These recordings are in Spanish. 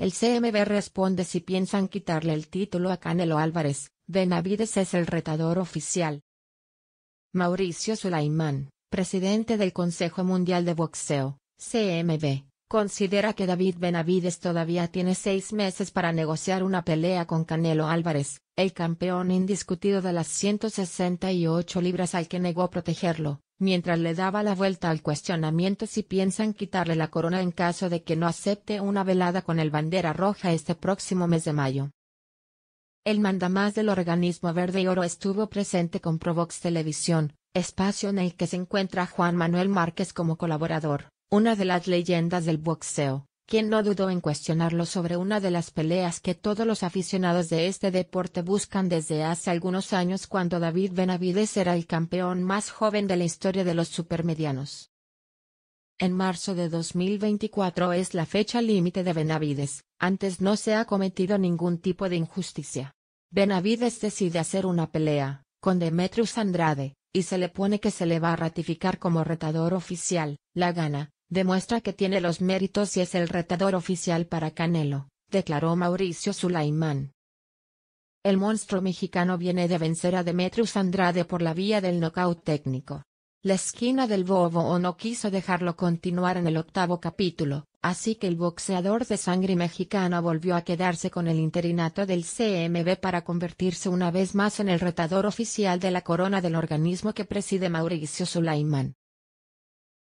El CMB responde si piensan quitarle el título a Canelo Álvarez, Benavides es el retador oficial. Mauricio Sulaimán, presidente del Consejo Mundial de Boxeo, CMB, considera que David Benavides todavía tiene seis meses para negociar una pelea con Canelo Álvarez, el campeón indiscutido de las 168 libras al que negó protegerlo, mientras le daba la vuelta al cuestionamiento si piensan quitarle la corona en caso de que no acepte una velada con el bandera roja este próximo mes de mayo. El mandamás del organismo Verde y Oro estuvo presente con Provox Televisión, espacio en el que se encuentra Juan Manuel Márquez como colaborador, una de las leyendas del boxeo quien no dudó en cuestionarlo sobre una de las peleas que todos los aficionados de este deporte buscan desde hace algunos años cuando David Benavides era el campeón más joven de la historia de los supermedianos. En marzo de 2024 es la fecha límite de Benavides, antes no se ha cometido ningún tipo de injusticia. Benavides decide hacer una pelea, con Demetrius Andrade, y se le pone que se le va a ratificar como retador oficial, la gana, Demuestra que tiene los méritos y es el retador oficial para Canelo, declaró Mauricio Sulaimán. El monstruo mexicano viene de vencer a Demetrius Andrade por la vía del nocaut técnico. La esquina del bobo o no quiso dejarlo continuar en el octavo capítulo, así que el boxeador de sangre mexicana volvió a quedarse con el interinato del CMB para convertirse una vez más en el retador oficial de la corona del organismo que preside Mauricio Sulaimán.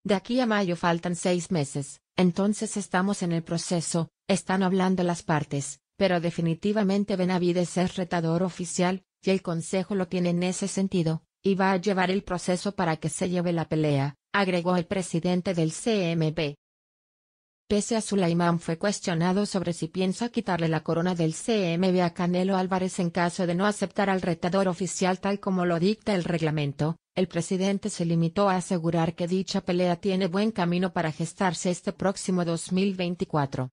De aquí a mayo faltan seis meses, entonces estamos en el proceso, están hablando las partes, pero definitivamente Benavides es retador oficial, y el Consejo lo tiene en ese sentido, y va a llevar el proceso para que se lleve la pelea, agregó el presidente del CMP. Pese a Sulaimán fue cuestionado sobre si piensa quitarle la corona del CMB a Canelo Álvarez en caso de no aceptar al retador oficial tal como lo dicta el reglamento, el presidente se limitó a asegurar que dicha pelea tiene buen camino para gestarse este próximo 2024.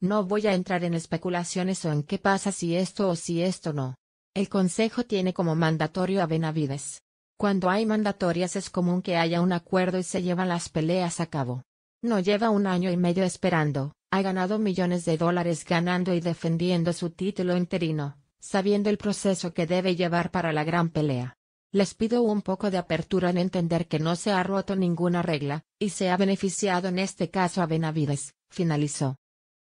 No voy a entrar en especulaciones o en qué pasa si esto o si esto no. El Consejo tiene como mandatorio a Benavides. Cuando hay mandatorias es común que haya un acuerdo y se llevan las peleas a cabo. No lleva un año y medio esperando, ha ganado millones de dólares ganando y defendiendo su título interino, sabiendo el proceso que debe llevar para la gran pelea. Les pido un poco de apertura en entender que no se ha roto ninguna regla, y se ha beneficiado en este caso a Benavides, finalizó.